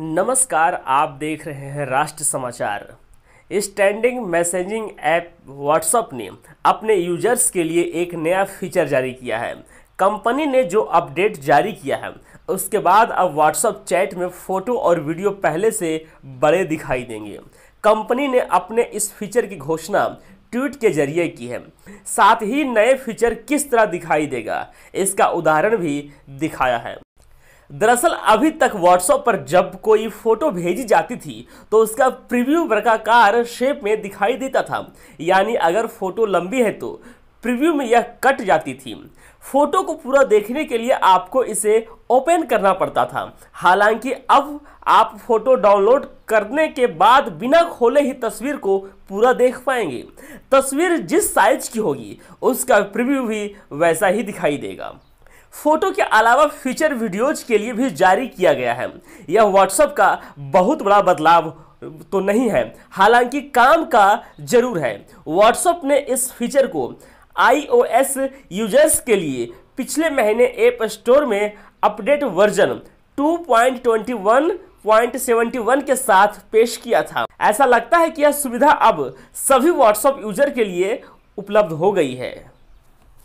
नमस्कार आप देख रहे हैं राष्ट्र समाचार स्टैंडिंग मैसेजिंग ऐप व्हाट्सएप ने अपने यूजर्स के लिए एक नया फीचर जारी किया है कंपनी ने जो अपडेट जारी किया है उसके बाद अब व्हाट्सएप चैट में फ़ोटो और वीडियो पहले से बड़े दिखाई देंगे कंपनी ने अपने इस फीचर की घोषणा ट्वीट के जरिए की है साथ ही नए फीचर किस तरह दिखाई देगा इसका उदाहरण भी दिखाया है दरअसल अभी तक व्हाट्सएप पर जब कोई फोटो भेजी जाती थी तो उसका प्रीव्यू वर्गाकार शेप में दिखाई देता था यानी अगर फोटो लंबी है तो प्रीव्यू में यह कट जाती थी फोटो को पूरा देखने के लिए आपको इसे ओपन करना पड़ता था हालांकि अब आप फोटो डाउनलोड करने के बाद बिना खोले ही तस्वीर को पूरा देख पाएंगे तस्वीर जिस साइज की होगी उसका प्रीव्यू भी वैसा ही दिखाई देगा फोटो के अलावा फीचर वीडियोज के लिए भी जारी किया गया है यह व्हाट्सएप का बहुत बड़ा बदलाव तो नहीं है हालांकि काम का जरूर है व्हाट्सएप ने इस फीचर को आईओएस यूजर्स के लिए पिछले महीने ऐप स्टोर में अपडेट वर्जन 2.21.71 के साथ पेश किया था ऐसा लगता है कि यह सुविधा अब सभी व्हाट्सएप यूजर के लिए उपलब्ध हो गई है